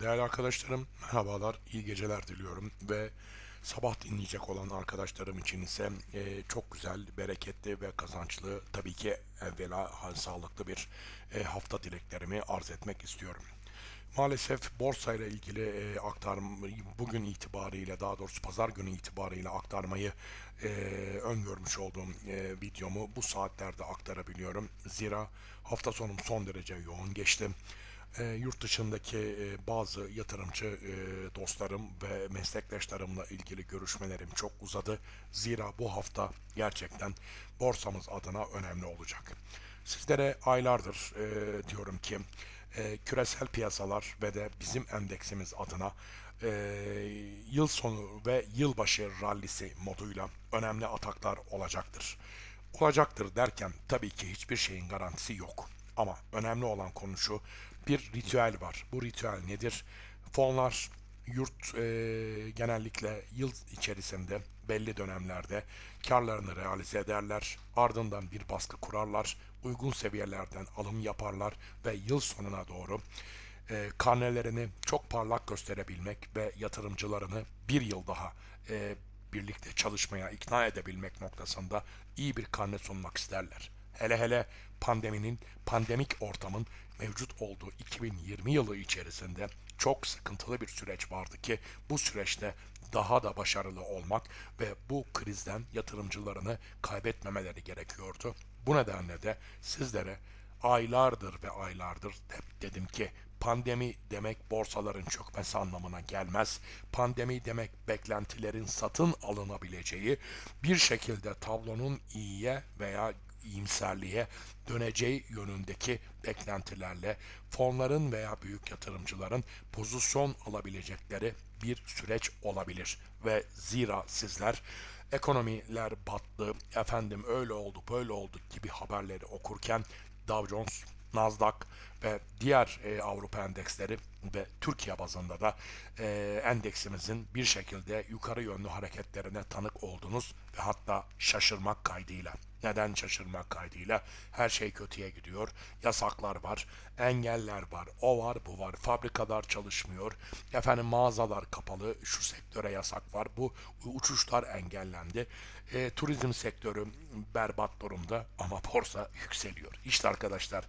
Değerli arkadaşlarım merhabalar, iyi geceler diliyorum ve sabah dinleyecek olan arkadaşlarım için ise e, çok güzel, bereketli ve kazançlı tabii ki evvela sağlıklı bir e, hafta dileklerimi arz etmek istiyorum. Maalesef borsa ile ilgili e, aktarım bugün itibariyle daha doğrusu pazar günü itibariyle aktarmayı e, öngörmüş olduğum e, videomu bu saatlerde aktarabiliyorum. Zira hafta sonum son derece yoğun geçti e, yurt dışındaki e, bazı yatırımcı e, dostlarım ve meslektaşlarımla ilgili görüşmelerim çok uzadı. Zira bu hafta gerçekten borsamız adına önemli olacak. Sizlere aylardır e, diyorum ki e, küresel piyasalar ve de bizim endeksimiz adına e, yıl sonu ve yılbaşı rallisi moduyla önemli ataklar olacaktır. Olacaktır derken tabii ki hiçbir şeyin garantisi yok. Ama önemli olan konu şu, bir ritüel var. Bu ritüel nedir? Fonlar yurt e, genellikle yıl içerisinde belli dönemlerde karlarını realize ederler. Ardından bir baskı kurarlar. Uygun seviyelerden alım yaparlar ve yıl sonuna doğru e, karnelerini çok parlak gösterebilmek ve yatırımcılarını bir yıl daha e, birlikte çalışmaya ikna edebilmek noktasında iyi bir karne sunmak isterler. Hele hele pandeminin, pandemik ortamın mevcut olduğu 2020 yılı içerisinde çok sıkıntılı bir süreç vardı ki bu süreçte daha da başarılı olmak ve bu krizden yatırımcılarını kaybetmemeleri gerekiyordu. Bu nedenle de sizlere aylardır ve aylardır hep dedim ki pandemi demek borsaların çökmesi anlamına gelmez. Pandemi demek beklentilerin satın alınabileceği, bir şekilde tablonun iyiye veya iyimserliğe döneceği yönündeki beklentilerle fonların veya büyük yatırımcıların pozisyon alabilecekleri bir süreç olabilir ve zira sizler ekonomiler battı, efendim öyle oldu böyle oldu gibi haberleri okurken Dow Jones Nasdaq ve diğer e, Avrupa endeksleri ve Türkiye bazında da e, endeksimizin bir şekilde yukarı yönlü hareketlerine tanık oldunuz ve hatta şaşırmak kaydıyla. Neden şaşırmak kaydıyla? Her şey kötüye gidiyor. Yasaklar var, engeller var, o var, bu var. Fabrikalar çalışmıyor. Efendim mağazalar kapalı, şu sektöre yasak var. Bu uçuşlar engellendi. E, turizm sektörü berbat durumda ama borsa yükseliyor. İşte arkadaşlar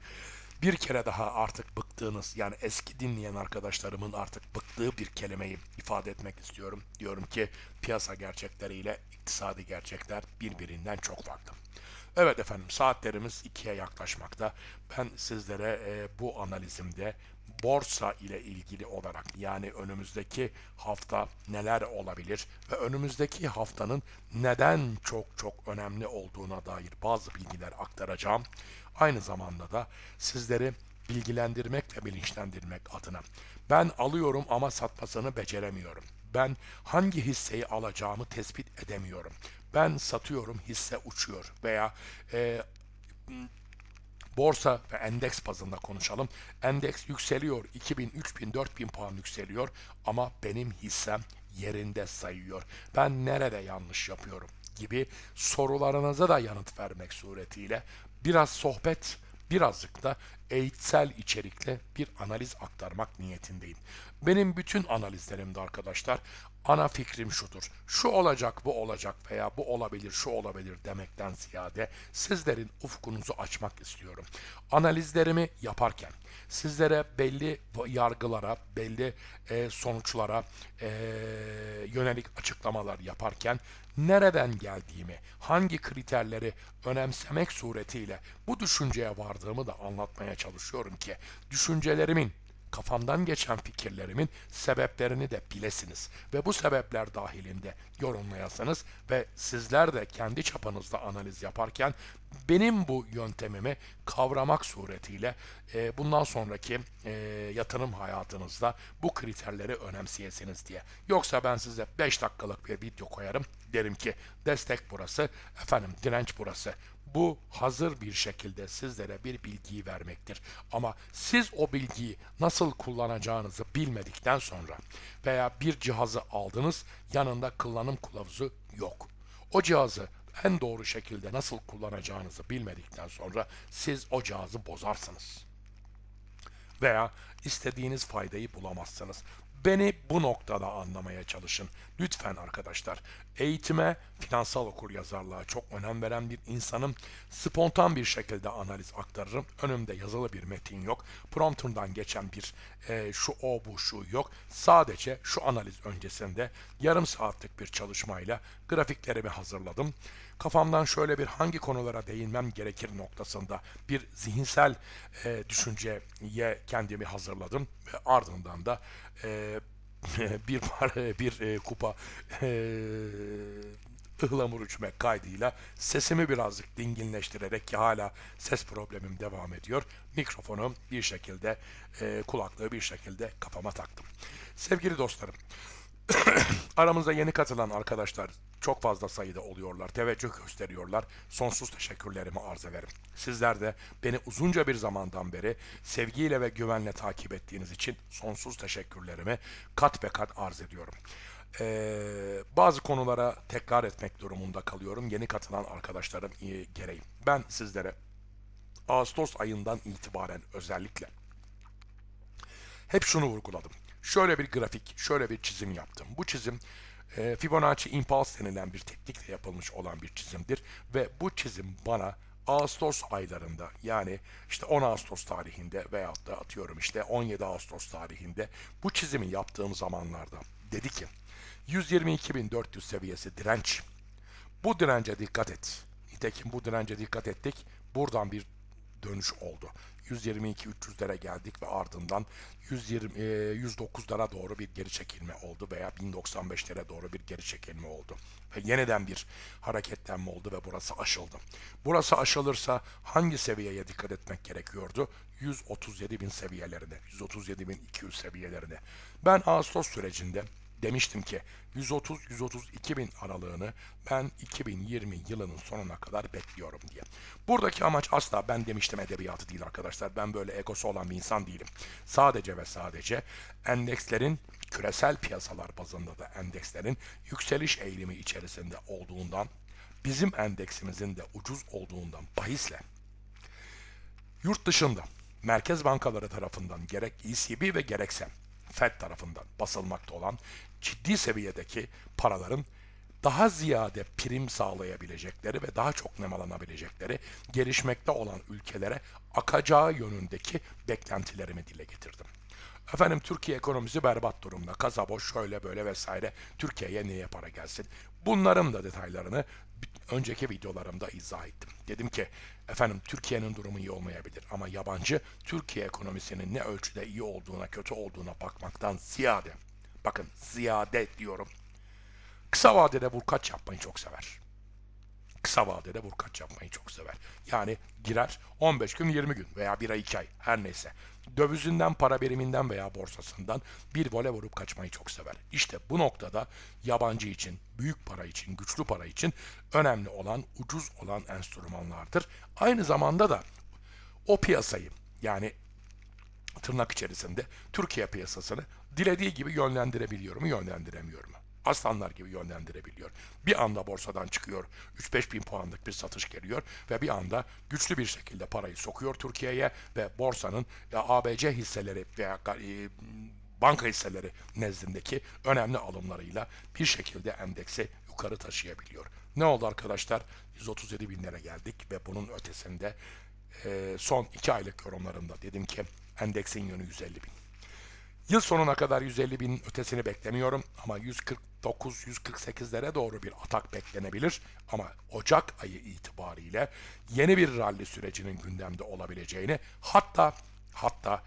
bir kere daha artık bıktığınız yani eski dinleyen arkadaşlarımın artık bıktığı bir kelimeyi ifade etmek istiyorum. Diyorum ki piyasa gerçekleriyle iktisadi gerçekler birbirinden çok farklı. Evet efendim saatlerimiz ikiye yaklaşmakta. Ben sizlere e, bu analizimde borsa ile ilgili olarak yani önümüzdeki hafta neler olabilir ve önümüzdeki haftanın neden çok çok önemli olduğuna dair bazı bilgiler aktaracağım. Aynı zamanda da sizleri bilgilendirmek ve bilinçlendirmek adına. Ben alıyorum ama satmasını beceremiyorum. Ben hangi hisseyi alacağımı tespit edemiyorum. Ben satıyorum hisse uçuyor veya e, Borsa ve endeks bazında konuşalım. Endeks yükseliyor. 2000, 3000, 4000 puan yükseliyor. Ama benim hissem yerinde sayıyor. Ben nerede yanlış yapıyorum gibi sorularınıza da yanıt vermek suretiyle biraz sohbet birazcık da eğitsel içerikle bir analiz aktarmak niyetindeyim. Benim bütün analizlerimde arkadaşlar ana fikrim şudur. Şu olacak, bu olacak veya bu olabilir, şu olabilir demekten ziyade sizlerin ufkunuzu açmak istiyorum. Analizlerimi yaparken sizlere belli yargılara, belli e, sonuçlara e, yönelik açıklamalar yaparken nereden geldiğimi, hangi kriterleri önemsemek suretiyle bu düşünceye vardığımı da anlatmaya çalışıyorum ki düşüncelerimin kafamdan geçen fikirlerimin sebeplerini de bilesiniz ve bu sebepler dahilinde yorumlayasınız ve sizler de kendi çapanızda analiz yaparken benim bu yöntemimi kavramak suretiyle e, bundan sonraki e, yatırım hayatınızda bu kriterleri önemseyesiniz diye. Yoksa ben size 5 dakikalık bir video koyarım. Derim ki destek burası, efendim direnç burası bu hazır bir şekilde sizlere bir bilgiyi vermektir. Ama siz o bilgiyi nasıl kullanacağınızı bilmedikten sonra veya bir cihazı aldınız yanında kullanım kılavuzu yok. O cihazı en doğru şekilde nasıl kullanacağınızı bilmedikten sonra siz o cihazı bozarsınız. Veya istediğiniz faydayı bulamazsınız. Beni bu noktada anlamaya çalışın. Lütfen arkadaşlar eğitime, finansal okur yazarlığa çok önem veren bir insanım. Spontan bir şekilde analiz aktarırım. Önümde yazılı bir metin yok. Prompter'dan geçen bir e, şu o bu şu yok. Sadece şu analiz öncesinde yarım saatlik bir çalışmayla grafiklerimi hazırladım. Kafamdan şöyle bir hangi konulara değinmem gerekir noktasında bir zihinsel e, düşünceye kendimi hazırladım ve ardından da e, bir para, bir e, kupa e, ıhlamur içmek kaydıyla sesimi birazcık dinginleştirerek ki hala ses problemim devam ediyor. Mikrofonu bir şekilde e, kulaklığı bir şekilde kafama taktım. Sevgili dostlarım aramızda yeni katılan arkadaşlar çok fazla sayıda oluyorlar, teveccüh gösteriyorlar. Sonsuz teşekkürlerimi arz ederim. Sizler de beni uzunca bir zamandan beri sevgiyle ve güvenle takip ettiğiniz için sonsuz teşekkürlerimi kat be kat arz ediyorum. Ee, bazı konulara tekrar etmek durumunda kalıyorum. Yeni katılan arkadaşlarım gereği. Ben sizlere Ağustos ayından itibaren özellikle hep şunu vurguladım. Şöyle bir grafik, şöyle bir çizim yaptım. Bu çizim e, Fibonacci Impulse denilen bir teknikle yapılmış olan bir çizimdir ve bu çizim bana Ağustos aylarında yani işte 10 Ağustos tarihinde veyahut da atıyorum işte 17 Ağustos tarihinde bu çizimi yaptığım zamanlarda dedi ki 122.400 seviyesi direnç. Bu dirence dikkat et. Nitekim bu dirence dikkat ettik. Buradan bir dönüş oldu. 122-300'lere geldik ve ardından 120, 109'lara e, doğru bir geri çekilme oldu veya 1095'lere doğru bir geri çekilme oldu. Ve yeniden bir hareketlenme oldu ve burası aşıldı. Burası aşılırsa hangi seviyeye dikkat etmek gerekiyordu? 137.000 seviyelerine, 137.200 seviyelerine. Ben Ağustos sürecinde demiştim ki 130-132 bin aralığını ben 2020 yılının sonuna kadar bekliyorum diye. Buradaki amaç asla ben demiştim edebiyatı değil arkadaşlar. Ben böyle egosu olan bir insan değilim. Sadece ve sadece endekslerin küresel piyasalar bazında da endekslerin yükseliş eğilimi içerisinde olduğundan bizim endeksimizin de ucuz olduğundan bahisle yurt dışında merkez bankaları tarafından gerek ECB ve gerekse Fed tarafından basılmakta olan ciddi seviyedeki paraların daha ziyade prim sağlayabilecekleri ve daha çok nemalanabilecekleri gelişmekte olan ülkelere akacağı yönündeki beklentilerimi dile getirdim. Efendim Türkiye ekonomisi berbat durumda. Kaza boş şöyle böyle vesaire. Türkiye'ye niye para gelsin? Bunların da detaylarını önceki videolarımda izah ettim. Dedim ki efendim Türkiye'nin durumu iyi olmayabilir ama yabancı Türkiye ekonomisinin ne ölçüde iyi olduğuna kötü olduğuna bakmaktan ziyade Bakın ziyade diyorum. Kısa vadede vurkaç yapmayı çok sever. Kısa vadede vurkaç yapmayı çok sever. Yani girer 15 gün 20 gün veya bir ay 2 ay her neyse. Dövizinden, para biriminden veya borsasından bir vole vurup kaçmayı çok sever. İşte bu noktada yabancı için, büyük para için, güçlü para için önemli olan ucuz olan enstrümanlardır. Aynı zamanda da o piyasayı yani tırnak içerisinde Türkiye piyasasını dilediği gibi yönlendirebiliyor mu, yönlendiremiyor mu? Aslanlar gibi yönlendirebiliyor. Bir anda borsadan çıkıyor, 3-5 bin puanlık bir satış geliyor ve bir anda güçlü bir şekilde parayı sokuyor Türkiye'ye ve borsanın ya e, ABC hisseleri veya e, banka hisseleri nezdindeki önemli alımlarıyla bir şekilde endeksi yukarı taşıyabiliyor. Ne oldu arkadaşlar? 137 binlere geldik ve bunun ötesinde e, son 2 aylık yorumlarımda dedim ki endeksin yönü 150 bin. Yıl sonuna kadar 150 bin ötesini beklemiyorum ama 149-148'lere doğru bir atak beklenebilir. Ama Ocak ayı itibariyle yeni bir ralli sürecinin gündemde olabileceğini hatta hatta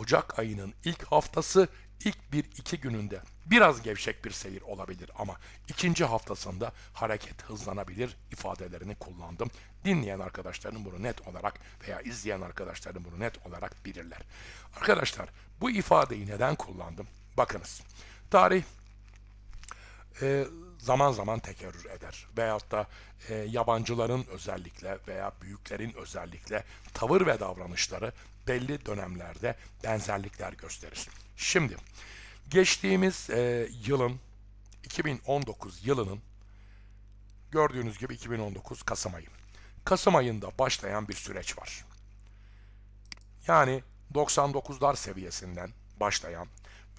Ocak ayının ilk haftası ilk bir iki gününde Biraz gevşek bir seyir olabilir ama ikinci haftasında hareket hızlanabilir ifadelerini kullandım. Dinleyen arkadaşlarım bunu net olarak veya izleyen arkadaşlarım bunu net olarak bilirler. Arkadaşlar bu ifadeyi neden kullandım? Bakınız tarih e, zaman zaman tekerrür eder. Veyahut da e, yabancıların özellikle veya büyüklerin özellikle tavır ve davranışları belli dönemlerde benzerlikler gösterir. Şimdi Geçtiğimiz e, yılın 2019 yılının gördüğünüz gibi 2019 Kasım ayı. Kasım ayında başlayan bir süreç var. Yani 99'lar seviyesinden başlayan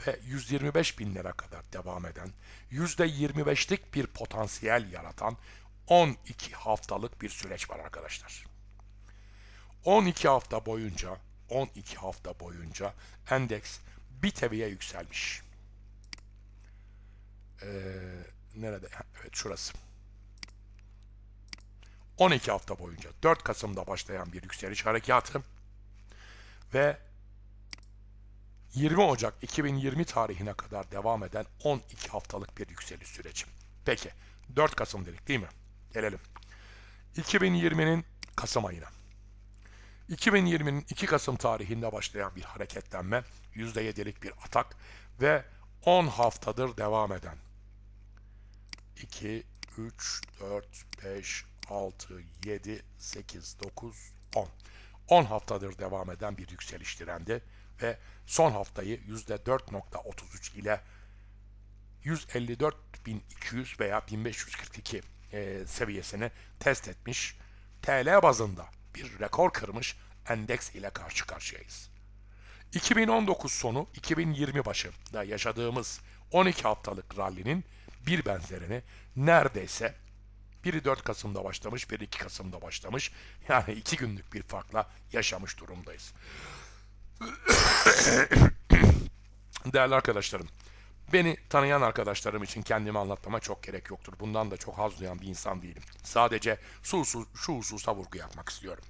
ve 125 bin lira kadar devam eden, %25'lik bir potansiyel yaratan 12 haftalık bir süreç var arkadaşlar. 12 hafta boyunca 12 hafta boyunca endeks bir seviye yükselmiş. Ee, nerede? Evet şurası. 12 hafta boyunca 4 Kasım'da başlayan bir yükseliş harekatı ve 20 Ocak 2020 tarihine kadar devam eden 12 haftalık bir yükseliş süreci. Peki 4 Kasım dedik değil mi? Gelelim. 2020'nin Kasım ayına. 2020'nin 2 Kasım tarihinde başlayan bir hareketlenme, %7'lik bir atak ve 10 haftadır devam eden 2, 3, 4, 5, 6, 7, 8, 9, 10. 10 haftadır devam eden bir yükseliş trendi ve son haftayı %4.33 ile 154.200 veya 1542 e, seviyesini test etmiş. TL bazında bir rekor kırmış endeks ile karşı karşıyayız. 2019 sonu 2020 başında yaşadığımız 12 haftalık rallinin bir benzerini neredeyse biri 4 Kasım'da başlamış, biri 2 Kasım'da başlamış. Yani 2 günlük bir farkla yaşamış durumdayız. Değerli arkadaşlarım, Beni tanıyan arkadaşlarım için kendimi anlatmama çok gerek yoktur. Bundan da çok haz duyan bir insan değilim. Sadece şu, husus, şu hususa vurgu yapmak istiyorum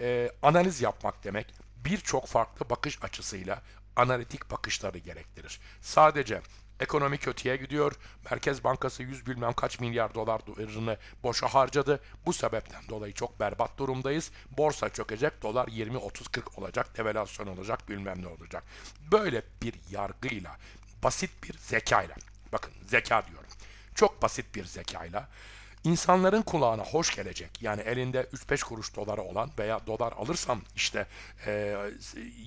e, analiz yapmak demek birçok farklı bakış açısıyla analitik bakışları gerektirir. Sadece ekonomi kötüye gidiyor, Merkez Bankası 100 bilmem kaç milyar dolar dolarını boşa harcadı, bu sebepten dolayı çok berbat durumdayız, borsa çökecek, dolar 20-30-40 olacak, devalasyon olacak, bilmem ne olacak. Böyle bir yargıyla, basit bir zekayla, bakın zeka diyorum, çok basit bir zekayla insanların kulağına hoş gelecek. Yani elinde 3-5 kuruş doları olan veya dolar alırsam işte e,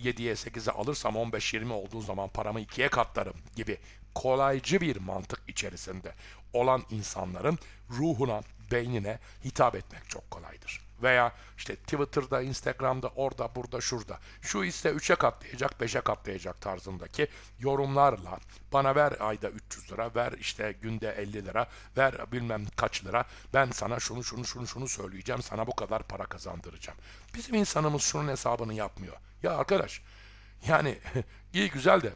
7'ye 8'e alırsam 15-20 olduğu zaman paramı ikiye katlarım gibi kolaycı bir mantık içerisinde olan insanların ruhuna, beynine hitap etmek çok kolaydır veya işte Twitter'da, Instagram'da, orada, burada, şurada. Şu ise 3'e katlayacak, 5'e katlayacak tarzındaki yorumlarla bana ver ayda 300 lira, ver işte günde 50 lira, ver bilmem kaç lira. Ben sana şunu şunu şunu şunu söyleyeceğim, sana bu kadar para kazandıracağım. Bizim insanımız şunun hesabını yapmıyor. Ya arkadaş yani iyi güzel de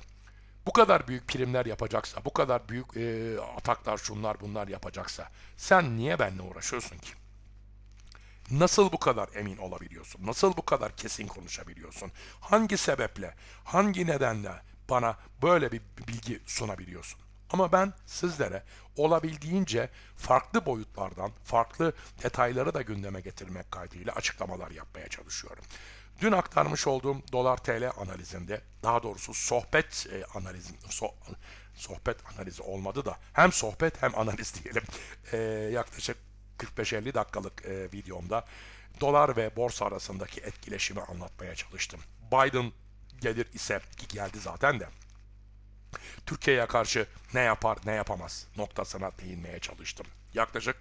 bu kadar büyük primler yapacaksa, bu kadar büyük e, ataklar şunlar bunlar yapacaksa sen niye benimle uğraşıyorsun ki? Nasıl bu kadar emin olabiliyorsun? Nasıl bu kadar kesin konuşabiliyorsun? Hangi sebeple, hangi nedenle bana böyle bir bilgi sunabiliyorsun? Ama ben sizlere olabildiğince farklı boyutlardan, farklı detayları da gündeme getirmek kaydıyla açıklamalar yapmaya çalışıyorum. Dün aktarmış olduğum dolar TL analizinde, daha doğrusu sohbet e, analizi, so, sohbet analizi olmadı da hem sohbet hem analiz diyelim. E, yaklaşık 45-50 dakikalık e, videomda dolar ve borsa arasındaki etkileşimi anlatmaya çalıştım. Biden gelir ise ki geldi zaten de Türkiye'ye karşı ne yapar ne yapamaz noktasına değinmeye çalıştım. Yaklaşık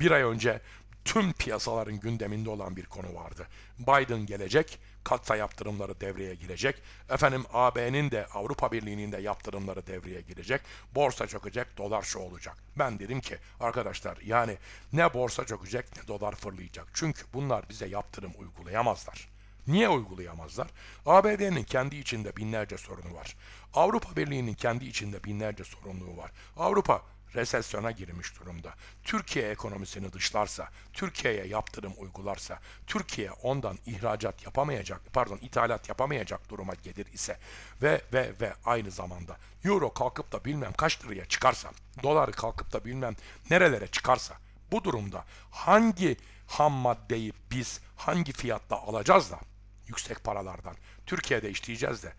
bir ay önce tüm piyasaların gündeminde olan bir konu vardı. Biden gelecek, katta yaptırımları devreye girecek. Efendim AB'nin de Avrupa Birliği'nin de yaptırımları devreye girecek. Borsa çökecek, dolar şu olacak. Ben dedim ki arkadaşlar yani ne borsa çökecek ne dolar fırlayacak. Çünkü bunlar bize yaptırım uygulayamazlar. Niye uygulayamazlar? ABD'nin kendi içinde binlerce sorunu var. Avrupa Birliği'nin kendi içinde binlerce sorunluğu var. Avrupa resesyona girmiş durumda. Türkiye ekonomisini dışlarsa, Türkiye'ye yaptırım uygularsa, Türkiye ondan ihracat yapamayacak, pardon ithalat yapamayacak duruma gelir ise ve ve ve aynı zamanda euro kalkıp da bilmem kaç liraya çıkarsa, doları kalkıp da bilmem nerelere çıkarsa bu durumda hangi ham maddeyi biz hangi fiyatta alacağız da yüksek paralardan Türkiye'de işleyeceğiz de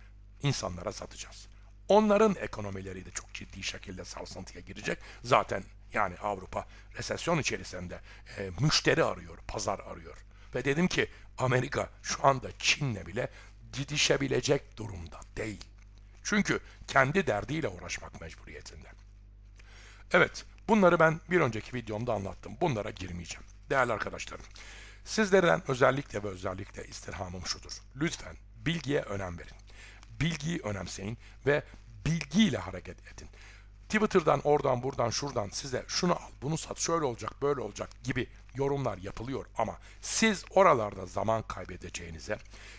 insanlara satacağız. Onların ekonomileri de çok ciddi şekilde sarsıntıya girecek. Zaten yani Avrupa resesyon içerisinde e, müşteri arıyor, pazar arıyor. Ve dedim ki Amerika şu anda Çin'le bile didişebilecek durumda değil. Çünkü kendi derdiyle uğraşmak mecburiyetinde. Evet, bunları ben bir önceki videomda anlattım. Bunlara girmeyeceğim. Değerli arkadaşlarım, sizlerden özellikle ve özellikle istirhamım şudur. Lütfen bilgiye önem verin bilgiyi önemseyin ve bilgiyle hareket edin. Twitter'dan oradan buradan şuradan size şunu al, bunu sat, şöyle olacak, böyle olacak gibi yorumlar yapılıyor ama siz oralarda zaman kaybedeceğinize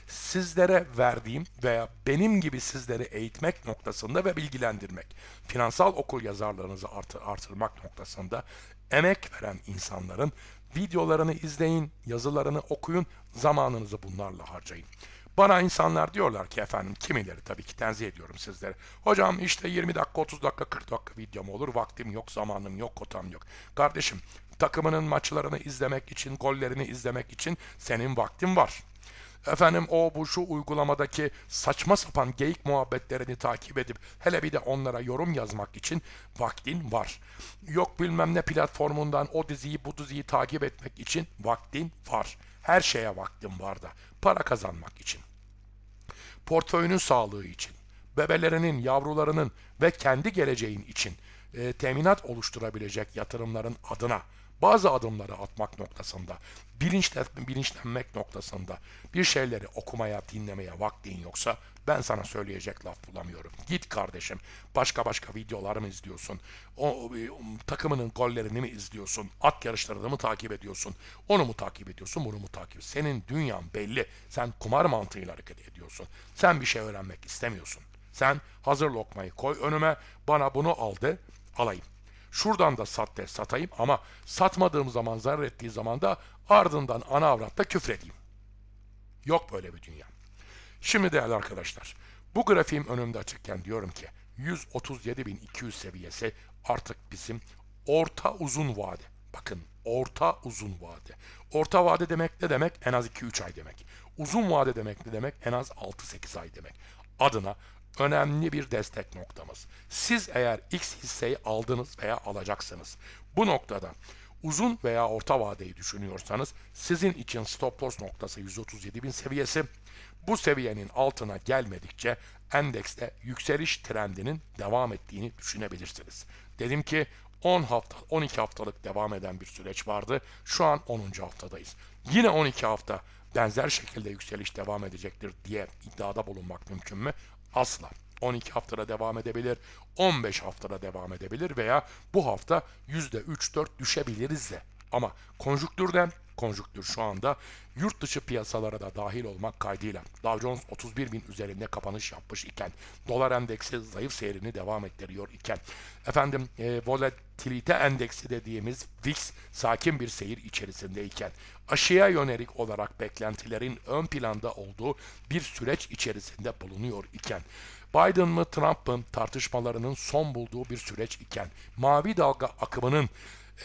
sizlere verdiğim veya benim gibi sizleri eğitmek noktasında ve bilgilendirmek, finansal okul yazarlarınızı artı artırmak noktasında emek veren insanların videolarını izleyin, yazılarını okuyun, zamanınızı bunlarla harcayın. Bana insanlar diyorlar ki efendim kimileri tabii ki tenzih ediyorum sizlere. Hocam işte 20 dakika, 30 dakika, 40 dakika videom olur. Vaktim yok, zamanım yok, kotam yok. Kardeşim takımının maçlarını izlemek için, gollerini izlemek için senin vaktin var efendim o bu şu uygulamadaki saçma sapan geyik muhabbetlerini takip edip hele bir de onlara yorum yazmak için vaktin var. Yok bilmem ne platformundan o diziyi bu diziyi takip etmek için vaktin var. Her şeye vaktim var da. Para kazanmak için. Portföyünün sağlığı için. Bebelerinin, yavrularının ve kendi geleceğin için e, teminat oluşturabilecek yatırımların adına bazı adımları atmak noktasında, bilinçle, bilinçlenmek noktasında bir şeyleri okumaya, dinlemeye vaktin yoksa ben sana söyleyecek laf bulamıyorum. Git kardeşim. Başka başka videolarımı izliyorsun? O, e, um, takımının gollerini mi izliyorsun? At yarışlarını mı takip ediyorsun? Onu mu takip ediyorsun? Bunu mu takip Senin dünyan belli. Sen kumar mantığıyla hareket ediyorsun. Sen bir şey öğrenmek istemiyorsun. Sen hazır lokmayı koy önüme. Bana bunu aldı. Alayım. Şuradan da sat de satayım ama satmadığım zaman zarar ettiği zaman da ardından ana avratta küfredeyim. Yok böyle bir dünya. Şimdi değerli arkadaşlar, bu grafiğim önümde açıkken diyorum ki 137.200 seviyesi artık bizim orta uzun vade. Bakın orta uzun vade. Orta vade demek ne demek? En az 2-3 ay demek. Uzun vade demek ne demek? En az 6-8 ay demek. Adına önemli bir destek noktamız. Siz eğer X hisseyi aldınız veya alacaksınız. Bu noktada uzun veya orta vadeyi düşünüyorsanız sizin için stop loss noktası 137 bin seviyesi. Bu seviyenin altına gelmedikçe endekste yükseliş trendinin devam ettiğini düşünebilirsiniz. Dedim ki 10 hafta 12 haftalık devam eden bir süreç vardı. Şu an 10. haftadayız. Yine 12 hafta benzer şekilde yükseliş devam edecektir diye iddiada bulunmak mümkün mü? asla. 12 haftada devam edebilir, 15 haftada devam edebilir veya bu hafta %3-4 düşebiliriz de. Ama konjüktürden konjüktür şu anda yurt dışı piyasalara da dahil olmak kaydıyla Dow Jones 31 bin üzerinde kapanış yapmış iken dolar endeksi zayıf seyrini devam ettiriyor iken efendim e, volatilite endeksi dediğimiz VIX sakin bir seyir içerisindeyken aşıya yönelik olarak beklentilerin ön planda olduğu bir süreç içerisinde bulunuyor iken Biden mı Trump mı tartışmalarının son bulduğu bir süreç iken mavi dalga akımının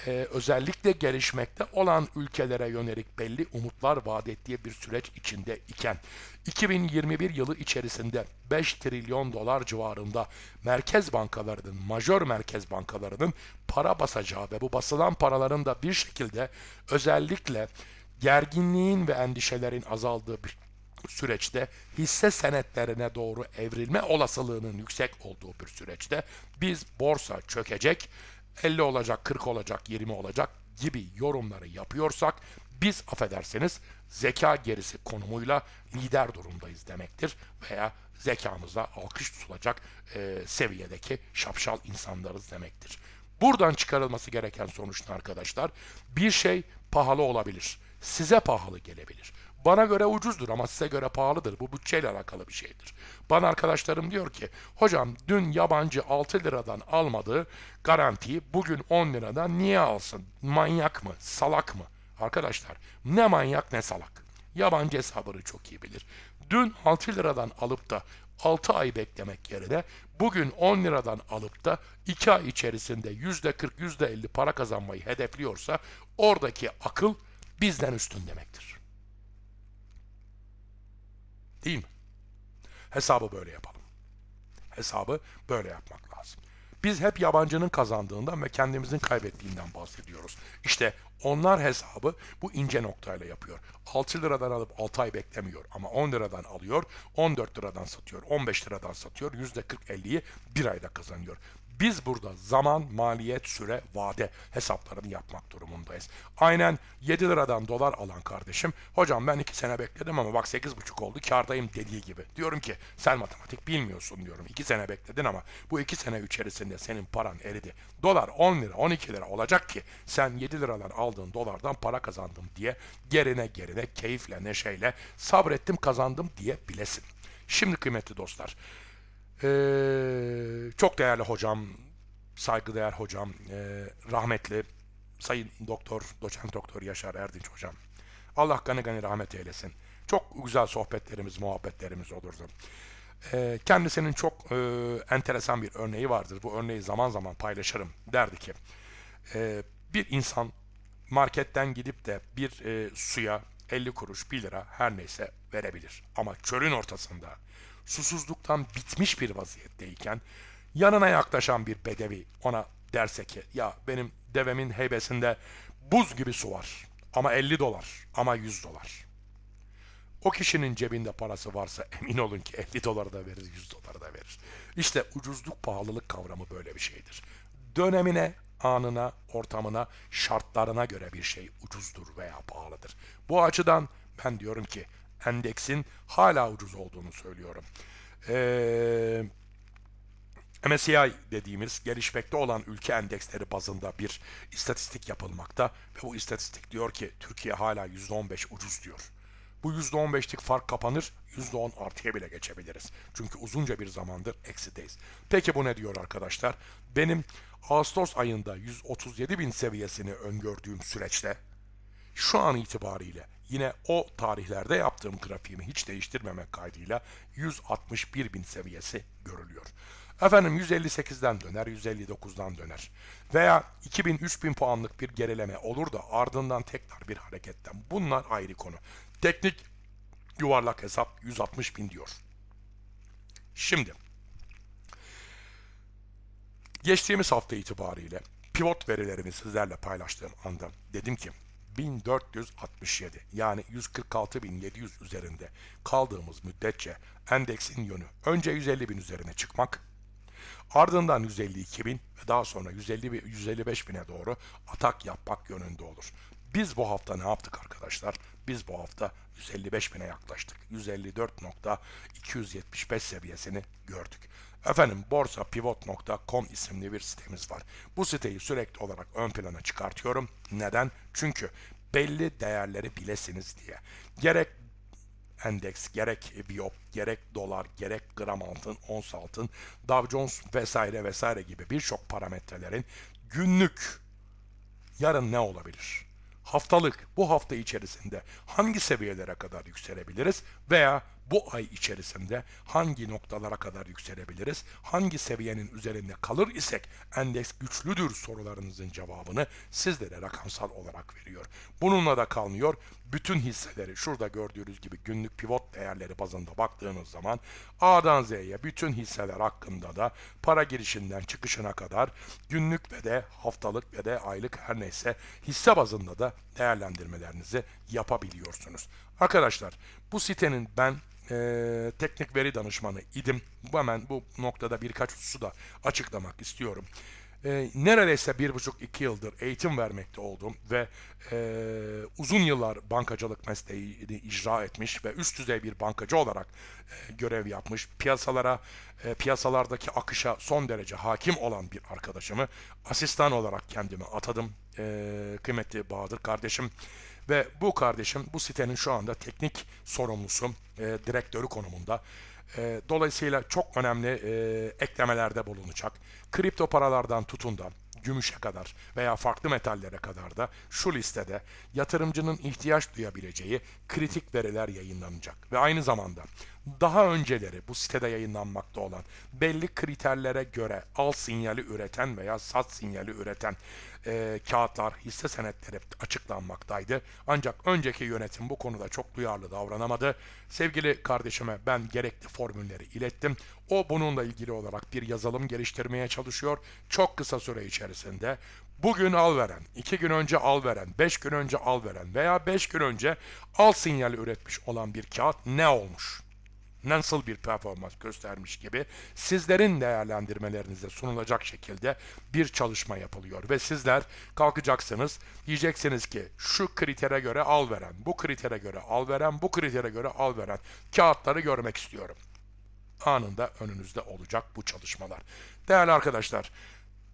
e, özellikle gelişmekte olan ülkelere yönelik belli umutlar vaat ettiği bir süreç içinde iken 2021 yılı içerisinde 5 trilyon dolar civarında merkez bankalarının, majör merkez bankalarının para basacağı ve bu basılan paraların da bir şekilde özellikle gerginliğin ve endişelerin azaldığı bir süreçte hisse senetlerine doğru evrilme olasılığının yüksek olduğu bir süreçte biz borsa çökecek 50 olacak, 40 olacak, 20 olacak gibi yorumları yapıyorsak biz affederseniz zeka gerisi konumuyla lider durumdayız demektir veya zekamıza alkış tutulacak e, seviyedeki şapşal insanlarız demektir. Buradan çıkarılması gereken sonuç arkadaşlar? Bir şey pahalı olabilir. Size pahalı gelebilir. Bana göre ucuzdur ama size göre pahalıdır. Bu bütçeyle alakalı bir şeydir. Bana arkadaşlarım diyor ki hocam dün yabancı 6 liradan almadığı garantiyi bugün 10 liradan niye alsın? Manyak mı? Salak mı? Arkadaşlar ne manyak ne salak. Yabancı hesabını çok iyi bilir. Dün 6 liradan alıp da 6 ay beklemek yerine bugün 10 liradan alıp da 2 ay içerisinde %40 %50 para kazanmayı hedefliyorsa oradaki akıl bizden üstün demektir. Değil mi? Hesabı böyle yapalım. Hesabı böyle yapmak lazım. Biz hep yabancının kazandığından ve kendimizin kaybettiğinden bahsediyoruz. İşte onlar hesabı bu ince noktayla yapıyor. 6 liradan alıp 6 ay beklemiyor ama 10 liradan alıyor, 14 liradan satıyor, 15 liradan satıyor, %40-50'yi bir ayda kazanıyor. Biz burada zaman, maliyet, süre, vade hesaplarını yapmak durumundayız. Aynen 7 liradan dolar alan kardeşim, hocam ben 2 sene bekledim ama bak 8,5 oldu kardayım dediği gibi. Diyorum ki sen matematik bilmiyorsun diyorum. 2 sene bekledin ama bu 2 sene içerisinde senin paran eridi. Dolar 10 lira, 12 lira olacak ki sen 7 liradan aldığın dolardan para kazandım diye gerine gerine keyifle, neşeyle sabrettim kazandım diye bilesin. Şimdi kıymetli dostlar, ee, çok değerli hocam, saygıdeğer hocam, e, rahmetli Sayın Doktor, Doçent Doktor Yaşar Erdinç hocam. Allah gani gani rahmet eylesin. Çok güzel sohbetlerimiz, muhabbetlerimiz olurdu. E, kendisinin çok e, enteresan bir örneği vardır. Bu örneği zaman zaman paylaşırım. Derdi ki, e, bir insan marketten gidip de bir e, suya 50 kuruş, 1 lira her neyse verebilir. Ama çölün ortasında susuzluktan bitmiş bir vaziyetteyken yanına yaklaşan bir bedevi ona derse ki ya benim devemin heybesinde buz gibi su var ama 50 dolar ama 100 dolar. O kişinin cebinde parası varsa emin olun ki 50 dolar da verir, 100 dolar da verir. İşte ucuzluk pahalılık kavramı böyle bir şeydir. Dönemine, anına, ortamına, şartlarına göre bir şey ucuzdur veya pahalıdır. Bu açıdan ben diyorum ki endeksin hala ucuz olduğunu söylüyorum. Eee... MSCI dediğimiz gelişmekte olan ülke endeksleri bazında bir istatistik yapılmakta ve bu istatistik diyor ki Türkiye hala %15 ucuz diyor. Bu %15'lik fark kapanır, %10 artıya bile geçebiliriz. Çünkü uzunca bir zamandır eksideyiz. Peki bu ne diyor arkadaşlar? Benim Ağustos ayında 137 bin seviyesini öngördüğüm süreçte şu an itibariyle Yine o tarihlerde yaptığım grafiğimi hiç değiştirmemek kaydıyla 161 bin seviyesi görülüyor. Efendim 158'den döner, 159'dan döner. Veya 2000-3000 puanlık bir gerileme olur da ardından tekrar bir hareketten. Bunlar ayrı konu. Teknik yuvarlak hesap 160 bin diyor. Şimdi geçtiğimiz hafta itibariyle pivot verilerimi sizlerle paylaştığım anda dedim ki 1467 yani 146.700 üzerinde kaldığımız müddetçe endeksin yönü önce 150.000 üzerine çıkmak, ardından 152.000 ve daha sonra 150, 155.000'e doğru atak yapmak yönünde olur. Biz bu hafta ne yaptık arkadaşlar? Biz bu hafta 155 bine yaklaştık. 154.275 seviyesini gördük. Efendim borsapivot.com isimli bir sitemiz var. Bu siteyi sürekli olarak ön plana çıkartıyorum. Neden? Çünkü belli değerleri bilesiniz diye. Gerek endeks, gerek biop, gerek dolar, gerek gram altın, ons altın, Dow Jones vesaire vesaire gibi birçok parametrelerin günlük yarın ne olabilir? haftalık bu hafta içerisinde hangi seviyelere kadar yükselebiliriz veya bu ay içerisinde hangi noktalara kadar yükselebiliriz, hangi seviyenin üzerinde kalır isek endeks güçlüdür sorularınızın cevabını sizlere rakamsal olarak veriyor. Bununla da kalmıyor. Bütün hisseleri şurada gördüğünüz gibi günlük pivot değerleri bazında baktığınız zaman A'dan Z'ye bütün hisseler hakkında da para girişinden çıkışına kadar günlük ve de haftalık ve de aylık her neyse hisse bazında da değerlendirmelerinizi yapabiliyorsunuz. Arkadaşlar bu sitenin ben e, teknik veri danışmanı idim. Hemen bu noktada birkaç hususu da açıklamak istiyorum. E, neredeyse bir buçuk iki yıldır eğitim vermekte oldum ve e, uzun yıllar bankacılık mesleğini icra etmiş ve üst düzey bir bankacı olarak e, görev yapmış, piyasalara, e, piyasalardaki akışa son derece hakim olan bir arkadaşımı asistan olarak kendime atadım. E, kıymetli Bahadır kardeşim ve bu kardeşim bu sitenin şu anda teknik sorumlusu, e, direktörü konumunda. E, dolayısıyla çok önemli e, eklemelerde bulunacak. Kripto paralardan tutun da gümüşe kadar veya farklı metallere kadar da şu listede yatırımcının ihtiyaç duyabileceği kritik veriler yayınlanacak. Ve aynı zamanda daha önceleri bu sitede yayınlanmakta olan belli kriterlere göre al sinyali üreten veya sat sinyali üreten e, kağıtlar, hisse senetleri açıklanmaktaydı. Ancak önceki yönetim bu konuda çok duyarlı davranamadı. Sevgili kardeşime ben gerekli formülleri ilettim. O bununla ilgili olarak bir yazılım geliştirmeye çalışıyor. Çok kısa süre içerisinde bugün al veren, 2 gün önce al veren, 5 gün önce al veren veya 5 gün önce al sinyali üretmiş olan bir kağıt ne olmuş? nasıl bir performans göstermiş gibi sizlerin değerlendirmelerinize sunulacak şekilde bir çalışma yapılıyor ve sizler kalkacaksınız diyeceksiniz ki şu kritere göre al veren, bu kritere göre al veren, bu kritere göre al veren kağıtları görmek istiyorum. Anında önünüzde olacak bu çalışmalar. Değerli arkadaşlar,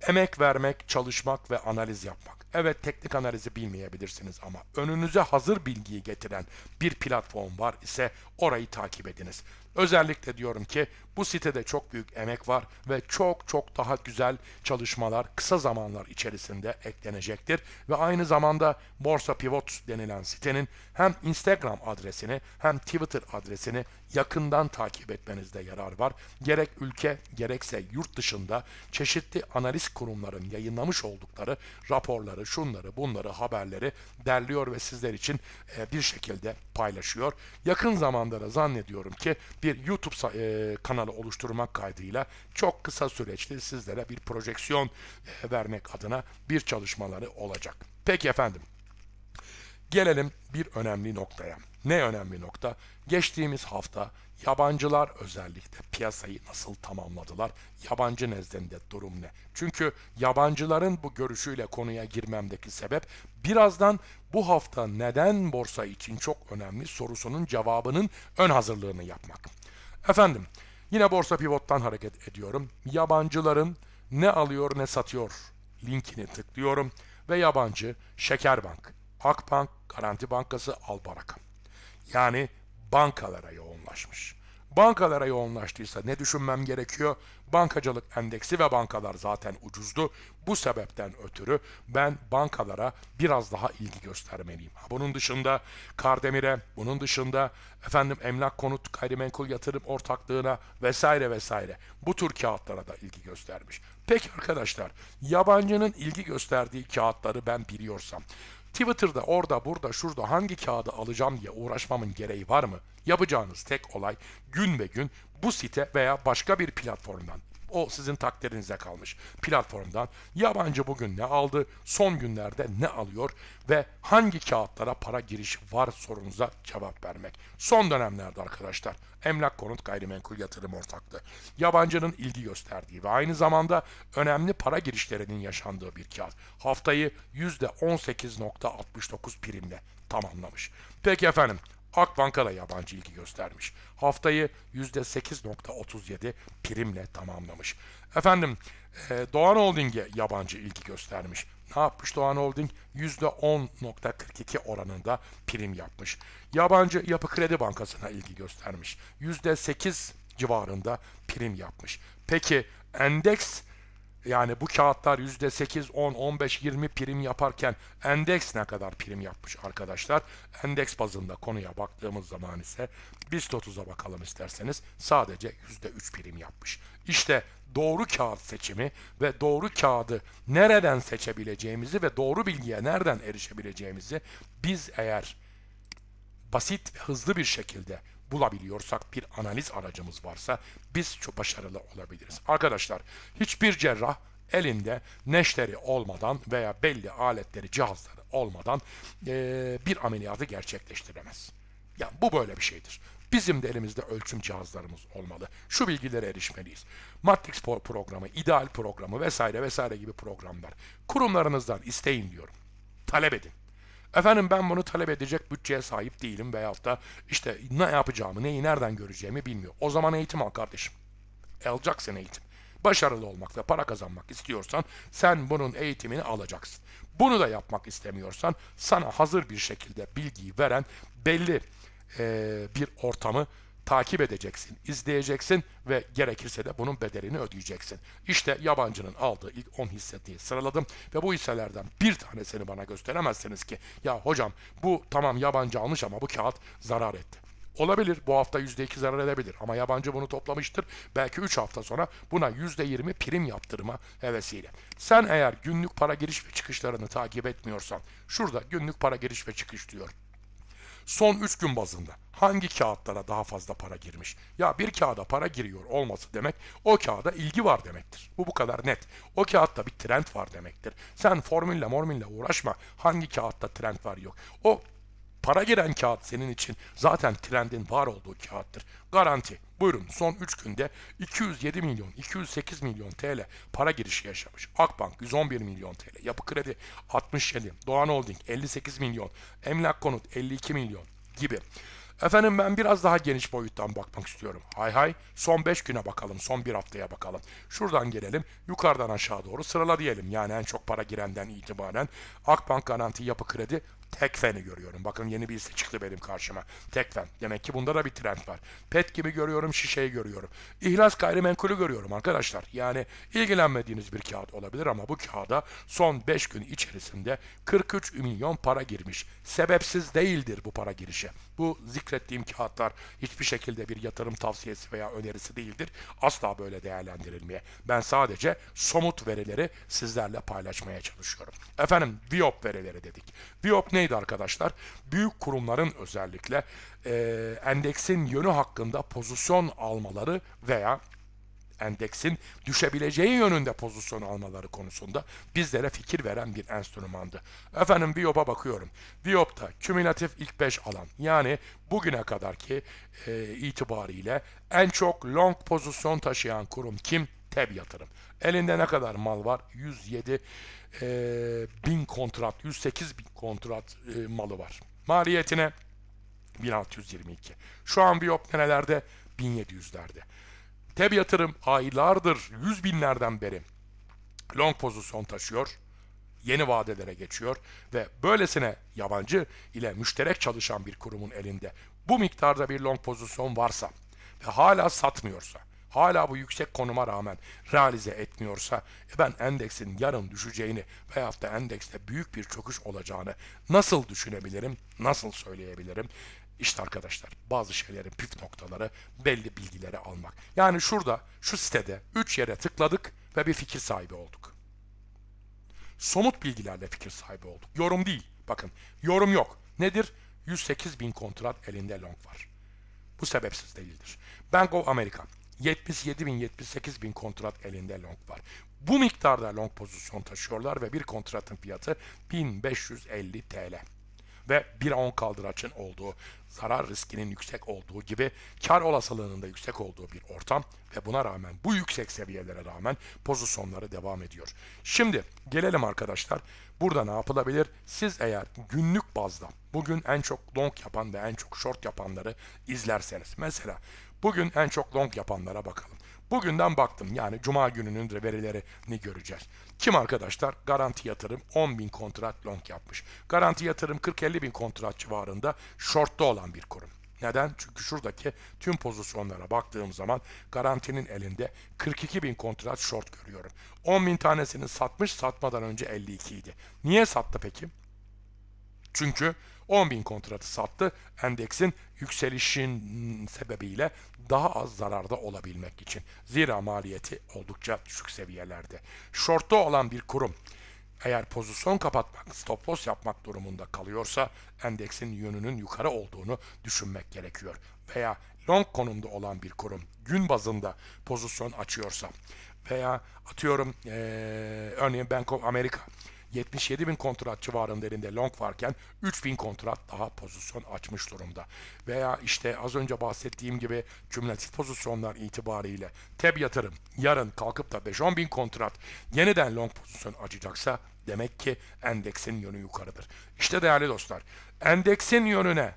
Emek vermek, çalışmak ve analiz yapmak. Evet teknik analizi bilmeyebilirsiniz ama önünüze hazır bilgiyi getiren bir platform var ise orayı takip ediniz. Özellikle diyorum ki bu sitede çok büyük emek var ve çok çok daha güzel çalışmalar kısa zamanlar içerisinde eklenecektir. Ve aynı zamanda Borsa Pivot denilen sitenin hem Instagram adresini hem Twitter adresini yakından takip etmenizde yarar var. Gerek ülke gerekse yurt dışında çeşitli analiz kurumların yayınlamış oldukları raporları, şunları, bunları, haberleri derliyor ve sizler için e, bir şekilde paylaşıyor. Yakın zamanda da zannediyorum ki bir YouTube e, kanalı oluşturmak kaydıyla çok kısa süreçte sizlere bir projeksiyon e, vermek adına bir çalışmaları olacak. Peki efendim. Gelelim bir önemli noktaya. Ne önemli nokta? Geçtiğimiz hafta Yabancılar özellikle piyasayı nasıl tamamladılar? Yabancı nezdinde durum ne? Çünkü yabancıların bu görüşüyle konuya girmemdeki sebep birazdan bu hafta neden borsa için çok önemli sorusunun cevabının ön hazırlığını yapmak. Efendim yine borsa pivottan hareket ediyorum. Yabancıların ne alıyor ne satıyor linkini tıklıyorum ve yabancı Şekerbank, Akbank, Garanti Bankası, Albarak. Yani bankalara yoğunlaşmış. Bankalara yoğunlaştıysa ne düşünmem gerekiyor? Bankacılık endeksi ve bankalar zaten ucuzdu. Bu sebepten ötürü ben bankalara biraz daha ilgi göstermeliyim. Bunun dışında Kardemir'e, bunun dışında efendim emlak konut gayrimenkul yatırım ortaklığına vesaire vesaire bu tür kağıtlara da ilgi göstermiş. Peki arkadaşlar yabancının ilgi gösterdiği kağıtları ben biliyorsam Twitter'da orada burada şurada hangi kağıdı alacağım diye uğraşmamın gereği var mı? Yapacağınız tek olay gün ve gün bu site veya başka bir platformdan o sizin takdirinize kalmış. Platformdan yabancı bugün ne aldı, son günlerde ne alıyor ve hangi kağıtlara para giriş var sorunuza cevap vermek. Son dönemlerde arkadaşlar emlak konut gayrimenkul yatırım ortaklığı yabancının ilgi gösterdiği ve aynı zamanda önemli para girişlerinin yaşandığı bir kağıt. Haftayı %18.69 primle tamamlamış. Peki efendim Akbank'a da yabancı ilgi göstermiş. Haftayı %8.37 primle tamamlamış. Efendim e, Doğan Holding'e yabancı ilgi göstermiş. Ne yapmış Doğan Holding? %10.42 oranında prim yapmış. Yabancı Yapı Kredi Bankası'na ilgi göstermiş. %8 civarında prim yapmış. Peki endeks yani bu kağıtlar yüzde %8, 10, 15, 20 prim yaparken endeks ne kadar prim yapmış arkadaşlar? Endeks bazında konuya baktığımız zaman ise BIST 30'a bakalım isterseniz sadece yüzde %3 prim yapmış. İşte doğru kağıt seçimi ve doğru kağıdı nereden seçebileceğimizi ve doğru bilgiye nereden erişebileceğimizi biz eğer basit ve hızlı bir şekilde bulabiliyorsak, bir analiz aracımız varsa biz çok başarılı olabiliriz. Arkadaşlar hiçbir cerrah elinde neşteri olmadan veya belli aletleri, cihazları olmadan e, bir ameliyatı gerçekleştiremez. Yani bu böyle bir şeydir. Bizim de elimizde ölçüm cihazlarımız olmalı. Şu bilgilere erişmeliyiz. Matrix programı, ideal programı vesaire vesaire gibi programlar. Kurumlarınızdan isteyin diyorum. Talep edin. Efendim ben bunu talep edecek bütçeye sahip değilim veyahut da işte ne yapacağımı, neyi nereden göreceğimi bilmiyor. O zaman eğitim al kardeşim. E, alacaksın eğitim. Başarılı olmak ve para kazanmak istiyorsan sen bunun eğitimini alacaksın. Bunu da yapmak istemiyorsan sana hazır bir şekilde bilgiyi veren belli e, bir ortamı takip edeceksin, izleyeceksin ve gerekirse de bunun bedelini ödeyeceksin. İşte yabancının aldığı ilk 10 hissetiyi sıraladım ve bu hisselerden bir tanesini bana gösteremezsiniz ki ya hocam bu tamam yabancı almış ama bu kağıt zarar etti. Olabilir. Bu hafta %2 zarar edebilir. Ama yabancı bunu toplamıştır. Belki 3 hafta sonra buna %20 prim yaptırma hevesiyle. Sen eğer günlük para giriş ve çıkışlarını takip etmiyorsan, şurada günlük para giriş ve çıkış diyor son 3 gün bazında hangi kağıtlara daha fazla para girmiş? Ya bir kağıda para giriyor olması demek o kağıda ilgi var demektir. Bu bu kadar net. O kağıtta bir trend var demektir. Sen formülle morminle uğraşma. Hangi kağıtta trend var yok. O para giren kağıt senin için zaten trendin var olduğu kağıttır. Garanti. Buyurun son 3 günde 207 milyon, 208 milyon TL para girişi yaşamış. Akbank 111 milyon TL, Yapı Kredi 67, Doğan Holding 58 milyon, Emlak Konut 52 milyon gibi. Efendim ben biraz daha geniş boyuttan bakmak istiyorum. Hay hay son 5 güne bakalım, son 1 haftaya bakalım. Şuradan gelelim, yukarıdan aşağı doğru sırala diyelim. Yani en çok para girenden itibaren Akbank Garanti Yapı Kredi Tekfen'i görüyorum. Bakın yeni bir hisse çıktı benim karşıma. Tekfen. Demek ki bunda da bir trend var. Pet gibi görüyorum, şişeyi görüyorum. İhlas gayrimenkulü görüyorum arkadaşlar. Yani ilgilenmediğiniz bir kağıt olabilir ama bu kağıda son 5 gün içerisinde 43 milyon para girmiş. Sebepsiz değildir bu para girişi. Bu zikrettiğim kağıtlar hiçbir şekilde bir yatırım tavsiyesi veya önerisi değildir. Asla böyle değerlendirilmeye. Ben sadece somut verileri sizlerle paylaşmaya çalışıyorum. Efendim, Viop verileri dedik. Viop ne neydi arkadaşlar? Büyük kurumların özellikle e, endeksin yönü hakkında pozisyon almaları veya endeksin düşebileceği yönünde pozisyon almaları konusunda bizlere fikir veren bir enstrümandı. Efendim biop'a bakıyorum. Biop'ta kümülatif ilk 5 alan yani bugüne kadarki e, itibariyle en çok long pozisyon taşıyan kurum kim? TEB yatırım. Elinde ne kadar mal var? 107 e, bin kontrat, 108 bin kontrat e, malı var. Maliyetine 1622. Şu an Biop nerelerde? 1700'lerde. TEB yatırım aylardır 100 binlerden beri long pozisyon taşıyor yeni vadelere geçiyor ve böylesine yabancı ile müşterek çalışan bir kurumun elinde bu miktarda bir long pozisyon varsa ve hala satmıyorsa hala bu yüksek konuma rağmen realize etmiyorsa e ben endeksin yarın düşeceğini veya hafta endekste büyük bir çöküş olacağını nasıl düşünebilirim, nasıl söyleyebilirim? İşte arkadaşlar bazı şeylerin püf noktaları belli bilgileri almak. Yani şurada şu sitede 3 yere tıkladık ve bir fikir sahibi olduk. Somut bilgilerle fikir sahibi olduk. Yorum değil. Bakın yorum yok. Nedir? 108 bin kontrat elinde long var. Bu sebepsiz değildir. Bank of America 77 bin 78 bin kontrat elinde long var. Bu miktarda long pozisyon taşıyorlar ve bir kontratın fiyatı 1550 TL. Ve 1'e 10 kaldıraçın olduğu, zarar riskinin yüksek olduğu gibi kar olasılığının da yüksek olduğu bir ortam ve buna rağmen bu yüksek seviyelere rağmen pozisyonları devam ediyor. Şimdi gelelim arkadaşlar burada ne yapılabilir? Siz eğer günlük bazda bugün en çok long yapan ve en çok short yapanları izlerseniz mesela Bugün en çok long yapanlara bakalım. Bugünden baktım yani cuma gününün verilerini göreceğiz. Kim arkadaşlar? Garanti yatırım 10 bin kontrat long yapmış. Garanti yatırım 40-50 bin kontrat civarında shortta olan bir kurum. Neden? Çünkü şuradaki tüm pozisyonlara baktığım zaman garantinin elinde 42 bin kontrat short görüyorum. 10 bin tanesini satmış satmadan önce 52 idi. Niye sattı peki? Çünkü 10.000 kontratı sattı. Endeksin yükselişin sebebiyle daha az zararda olabilmek için. Zira maliyeti oldukça düşük seviyelerde. Şortta olan bir kurum eğer pozisyon kapatmak, stop loss yapmak durumunda kalıyorsa endeksin yönünün yukarı olduğunu düşünmek gerekiyor. Veya long konumda olan bir kurum gün bazında pozisyon açıyorsa veya atıyorum ee, örneğin Bank of America 77 bin kontrat civarında elinde long varken 3 bin kontrat daha pozisyon açmış durumda. Veya işte az önce bahsettiğim gibi kümülatif pozisyonlar itibariyle TEB yatırım yarın kalkıp da 5-10 bin kontrat yeniden long pozisyon açacaksa demek ki endeksin yönü yukarıdır. İşte değerli dostlar endeksin yönüne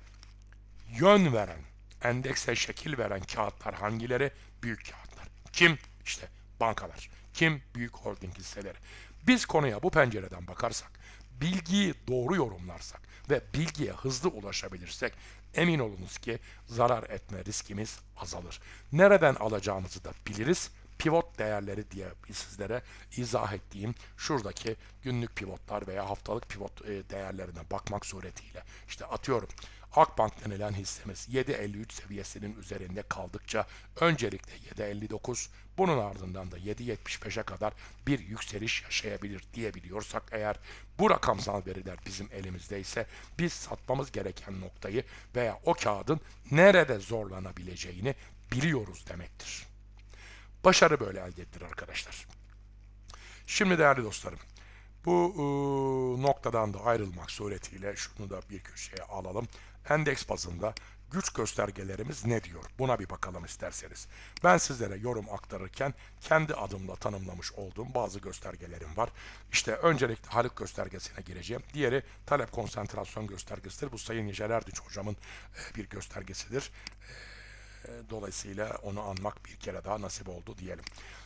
yön veren, endekse şekil veren kağıtlar hangileri? Büyük kağıtlar. Kim? İşte bankalar. Kim? Büyük holding hisseleri. Biz konuya bu pencereden bakarsak, bilgiyi doğru yorumlarsak ve bilgiye hızlı ulaşabilirsek emin olunuz ki zarar etme riskimiz azalır. Nereden alacağımızı da biliriz. Pivot değerleri diye sizlere izah ettiğim şuradaki günlük pivotlar veya haftalık pivot e, değerlerine bakmak suretiyle. işte atıyorum Akbank denilen hissemiz 7.53 seviyesinin üzerinde kaldıkça öncelikle 7.59 bunun ardından da 7.75'e kadar bir yükseliş yaşayabilir diyebiliyorsak eğer bu rakamsal veriler bizim elimizde ise biz satmamız gereken noktayı veya o kağıdın nerede zorlanabileceğini biliyoruz demektir. Başarı böyle elde edilir arkadaşlar. Şimdi değerli dostlarım bu e, noktadan da ayrılmak suretiyle şunu da bir köşeye alalım endeks bazında güç göstergelerimiz ne diyor? Buna bir bakalım isterseniz. Ben sizlere yorum aktarırken kendi adımla tanımlamış olduğum bazı göstergelerim var. İşte öncelikle Haluk göstergesine gireceğim. Diğeri talep konsantrasyon göstergesidir. Bu Sayın Yücel Erdinç hocamın e, bir göstergesidir. E, dolayısıyla onu anmak bir kere daha nasip oldu diyelim.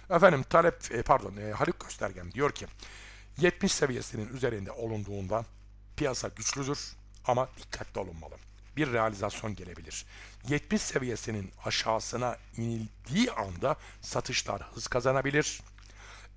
Efendim talep e, pardon Haluk göstergem diyor ki 70 seviyesinin üzerinde olunduğunda piyasa güçlüdür ama dikkatli olunmalı bir realizasyon gelebilir. 70 seviyesinin aşağısına inildiği anda satışlar hız kazanabilir.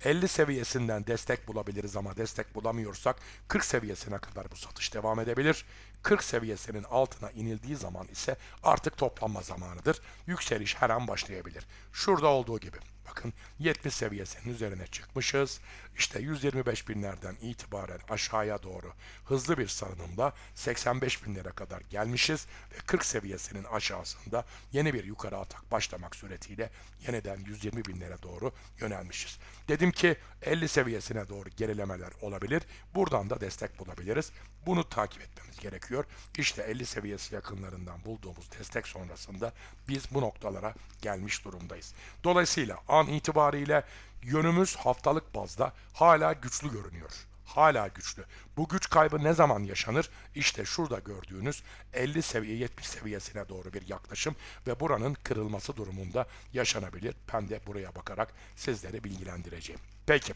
50 seviyesinden destek bulabiliriz ama destek bulamıyorsak 40 seviyesine kadar bu satış devam edebilir. 40 seviyesinin altına inildiği zaman ise artık toplanma zamanıdır. Yükseliş her an başlayabilir. Şurada olduğu gibi. Bakın 70 seviyesinin üzerine çıkmışız. İşte 125 binlerden itibaren aşağıya doğru hızlı bir sarınımla 85 binlere kadar gelmişiz ve 40 seviyesinin aşağısında yeni bir yukarı atak başlamak suretiyle yeniden 120 binlere doğru yönelmişiz. Dedim ki 50 seviyesine doğru gerilemeler olabilir. Buradan da destek bulabiliriz. Bunu takip etmemiz gerekiyor. İşte 50 seviyesi yakınlarından bulduğumuz destek sonrasında biz bu noktalara gelmiş durumdayız. Dolayısıyla an itibariyle yönümüz haftalık bazda hala güçlü görünüyor. Hala güçlü. Bu güç kaybı ne zaman yaşanır? İşte şurada gördüğünüz 50 seviye 70 seviyesine doğru bir yaklaşım ve buranın kırılması durumunda yaşanabilir. Ben de buraya bakarak sizlere bilgilendireceğim. Peki.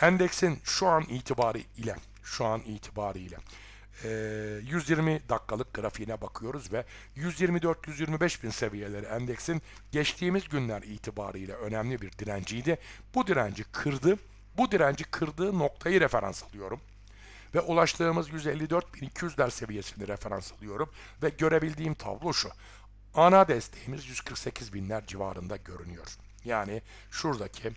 Endeksin şu an itibariyle şu an itibariyle 120 ee, dakikalık grafiğine bakıyoruz ve 124-125 bin seviyeleri endeksin geçtiğimiz günler itibariyle önemli bir direnciydi. Bu direnci kırdı. Bu direnci kırdığı noktayı referans alıyorum ve ulaştığımız 154.200'ler seviyesini referans alıyorum ve görebildiğim tablo şu. Ana desteğimiz 148.000'ler civarında görünüyor. Yani şuradaki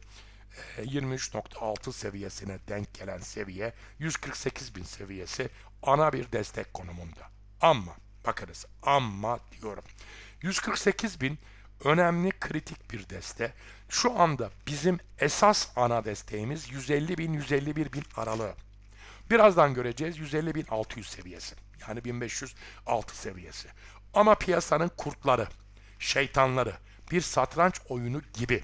23.6 seviyesine denk gelen seviye 148 bin seviyesi ana bir destek konumunda. Ama bakınız ama diyorum 148 bin önemli kritik bir deste. Şu anda bizim esas ana desteğimiz 150 bin 151 bin aralığı. Birazdan göreceğiz 150 bin 600 seviyesi. Yani 1506 seviyesi. Ama piyasanın kurtları, şeytanları bir satranç oyunu gibi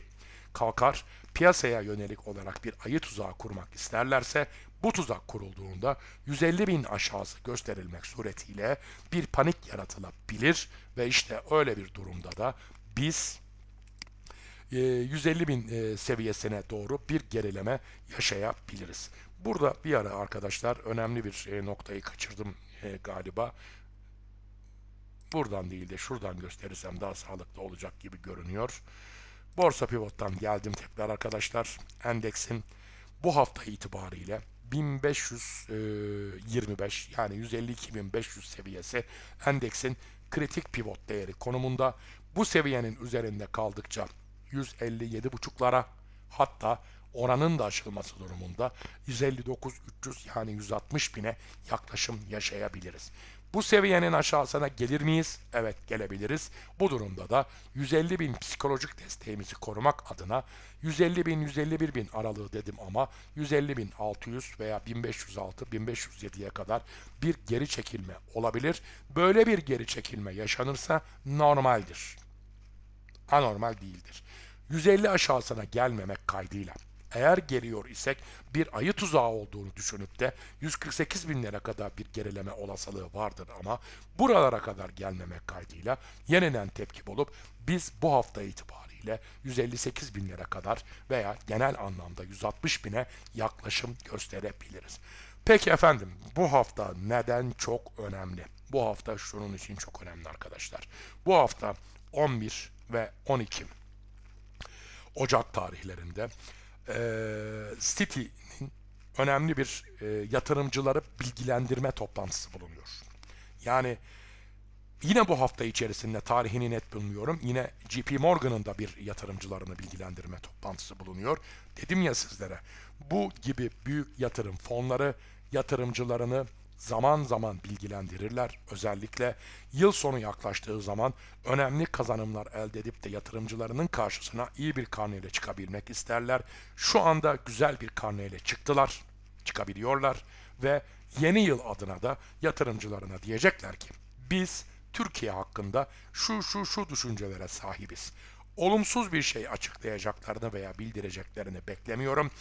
kalkar piyasaya yönelik olarak bir ayı tuzağı kurmak isterlerse bu tuzak kurulduğunda 150 bin aşağısı gösterilmek suretiyle bir panik yaratılabilir ve işte öyle bir durumda da biz 150 e, bin e, seviyesine doğru bir gerileme yaşayabiliriz. Burada bir ara arkadaşlar önemli bir e, noktayı kaçırdım galiba. Buradan değil de şuradan gösterirsem daha sağlıklı olacak gibi görünüyor. Borsa Pivot'tan geldim tekrar arkadaşlar. Endeksin bu hafta itibariyle 1525 e, yani 152.500 seviyesi endeksin kritik pivot değeri konumunda. Bu seviyenin üzerinde kaldıkça 157.5'lara hatta oranın da aşılması durumunda 159-300 yani 160 bine yaklaşım yaşayabiliriz. Bu seviyenin aşağısına gelir miyiz? Evet gelebiliriz. Bu durumda da 150 bin psikolojik desteğimizi korumak adına 150 bin 151 bin aralığı dedim ama 150 bin 600 veya 1506 1507'ye kadar bir geri çekilme olabilir. Böyle bir geri çekilme yaşanırsa normaldir. Anormal değildir. 150 aşağısına gelmemek kaydıyla eğer geliyor isek bir ayı tuzağı olduğunu düşünüp de 148 bin lira kadar bir gerileme olasılığı vardır ama buralara kadar gelmemek kaydıyla yeniden tepki bulup biz bu hafta itibariyle 158 bin lira kadar veya genel anlamda 160 bine yaklaşım gösterebiliriz. Peki efendim bu hafta neden çok önemli? Bu hafta şunun için çok önemli arkadaşlar. Bu hafta 11 ve 12 Ocak tarihlerinde e, City'nin önemli bir e, yatırımcıları bilgilendirme toplantısı bulunuyor. Yani yine bu hafta içerisinde tarihini net bilmiyorum. Yine JP Morgan'ın da bir yatırımcılarını bilgilendirme toplantısı bulunuyor. Dedim ya sizlere bu gibi büyük yatırım fonları yatırımcılarını zaman zaman bilgilendirirler. Özellikle yıl sonu yaklaştığı zaman önemli kazanımlar elde edip de yatırımcılarının karşısına iyi bir karneyle çıkabilmek isterler. Şu anda güzel bir karneyle çıktılar, çıkabiliyorlar ve yeni yıl adına da yatırımcılarına diyecekler ki biz Türkiye hakkında şu şu şu düşüncelere sahibiz. Olumsuz bir şey açıklayacaklarını veya bildireceklerini beklemiyorum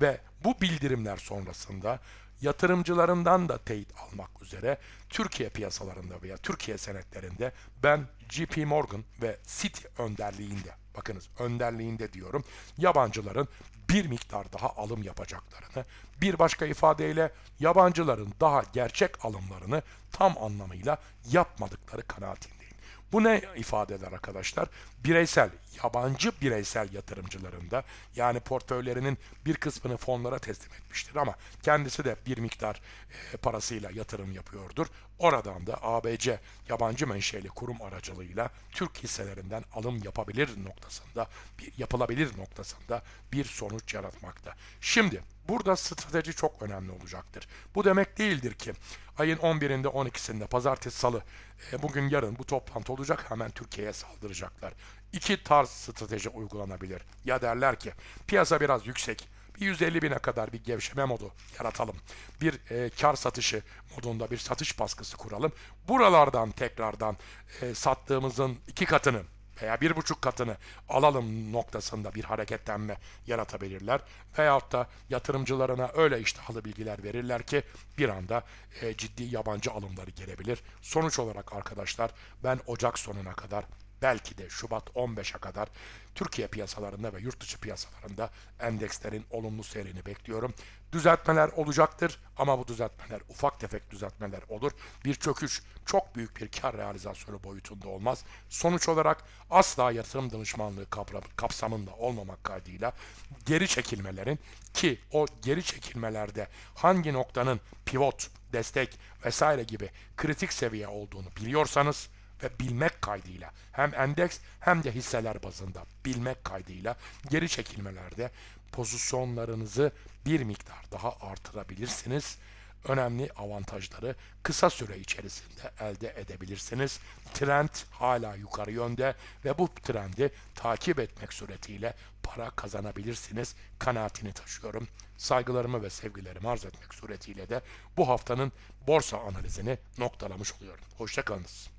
ve bu bildirimler sonrasında yatırımcılarından da teyit almak üzere Türkiye piyasalarında veya Türkiye senetlerinde ben JP Morgan ve Citi önderliğinde bakınız önderliğinde diyorum yabancıların bir miktar daha alım yapacaklarını bir başka ifadeyle yabancıların daha gerçek alımlarını tam anlamıyla yapmadıkları kanaatindeyim. Bu ne ifade eder arkadaşlar? Bireysel, yabancı bireysel yatırımcılarında yani portföylerinin bir kısmını fonlara teslim etmiştir ama kendisi de bir miktar e, parasıyla yatırım yapıyordur. Oradan da ABC yabancı menşeli kurum aracılığıyla Türk hisselerinden alım yapabilir noktasında, bir, yapılabilir noktasında bir sonuç yaratmakta. Şimdi Burada strateji çok önemli olacaktır. Bu demek değildir ki ayın 11'inde 12'sinde pazartesi salı e, bugün yarın bu toplantı olacak hemen Türkiye'ye saldıracaklar. İki tarz strateji uygulanabilir. Ya derler ki piyasa biraz yüksek. Bir 150 bine kadar bir gevşeme modu yaratalım. Bir e, kar satışı modunda bir satış baskısı kuralım. Buralardan tekrardan e, sattığımızın iki katını veya bir buçuk katını alalım noktasında bir hareketlenme yaratabilirler. Veyahut da yatırımcılarına öyle iştahlı bilgiler verirler ki bir anda e, ciddi yabancı alımları gelebilir. Sonuç olarak arkadaşlar ben Ocak sonuna kadar belki de Şubat 15'e kadar Türkiye piyasalarında ve yurt dışı piyasalarında endekslerin olumlu seyrini bekliyorum. Düzeltmeler olacaktır ama bu düzeltmeler ufak tefek düzeltmeler olur. Bir çöküş çok büyük bir kar realizasyonu boyutunda olmaz. Sonuç olarak asla yatırım danışmanlığı kapsamında olmamak kaydıyla geri çekilmelerin ki o geri çekilmelerde hangi noktanın pivot, destek vesaire gibi kritik seviye olduğunu biliyorsanız ve bilmek kaydıyla hem endeks hem de hisseler bazında bilmek kaydıyla geri çekilmelerde pozisyonlarınızı bir miktar daha artırabilirsiniz. Önemli avantajları kısa süre içerisinde elde edebilirsiniz. Trend hala yukarı yönde ve bu trendi takip etmek suretiyle para kazanabilirsiniz kanaatini taşıyorum. Saygılarımı ve sevgilerimi arz etmek suretiyle de bu haftanın borsa analizini noktalamış oluyorum. Hoşçakalınız.